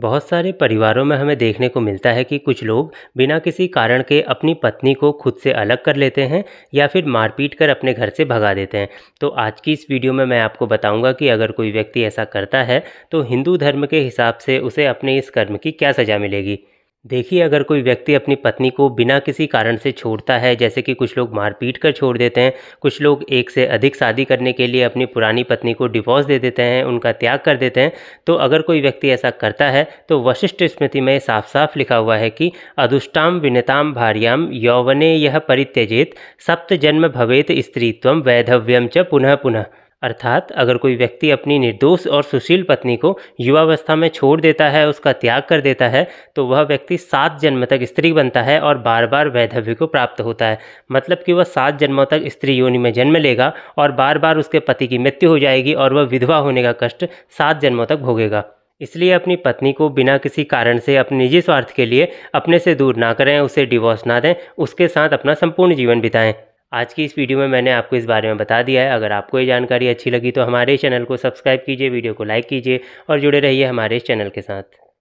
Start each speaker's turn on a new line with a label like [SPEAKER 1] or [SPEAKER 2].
[SPEAKER 1] बहुत सारे परिवारों में हमें देखने को मिलता है कि कुछ लोग बिना किसी कारण के अपनी पत्नी को खुद से अलग कर लेते हैं या फिर मारपीट कर अपने घर से भगा देते हैं तो आज की इस वीडियो में मैं आपको बताऊंगा कि अगर कोई व्यक्ति ऐसा करता है तो हिंदू धर्म के हिसाब से उसे अपने इस कर्म की क्या सज़ा मिलेगी देखिए अगर कोई व्यक्ति अपनी पत्नी को बिना किसी कारण से छोड़ता है जैसे कि कुछ लोग मारपीट कर छोड़ देते हैं कुछ लोग एक से अधिक शादी करने के लिए अपनी पुरानी पत्नी को डिवोर्स दे देते हैं उनका त्याग कर देते हैं तो अगर कोई व्यक्ति ऐसा करता है तो वशिष्ठ स्मृति में साफ साफ लिखा हुआ है कि अदुष्टाम विनताम भार्याम यौवने यह परित्यजित सप्त जन्म भवेत स्त्रीत्व वैधव्यम च पुनः पुनः अर्थात अगर कोई व्यक्ति अपनी निर्दोष और सुशील पत्नी को युवावस्था में छोड़ देता है उसका त्याग कर देता है तो वह व्यक्ति सात जन्म तक स्त्री बनता है और बार बार वैधव्य को प्राप्त होता है मतलब कि वह सात जन्मों तक स्त्री योनि में जन्म लेगा और बार बार उसके पति की मृत्यु हो जाएगी और वह विधवा होने का कष्ट सात जन्मों तक भोगेगा इसलिए अपनी पत्नी को बिना किसी कारण से अपने निजी स्वार्थ के लिए अपने से दूर ना करें उसे डिवोर्स ना दें उसके साथ अपना संपूर्ण जीवन बिताएं आज की इस वीडियो में मैंने आपको इस बारे में बता दिया है अगर आपको ये जानकारी अच्छी लगी तो हमारे चैनल को सब्सक्राइब कीजिए वीडियो को लाइक कीजिए और जुड़े रहिए हमारे इस चैनल के साथ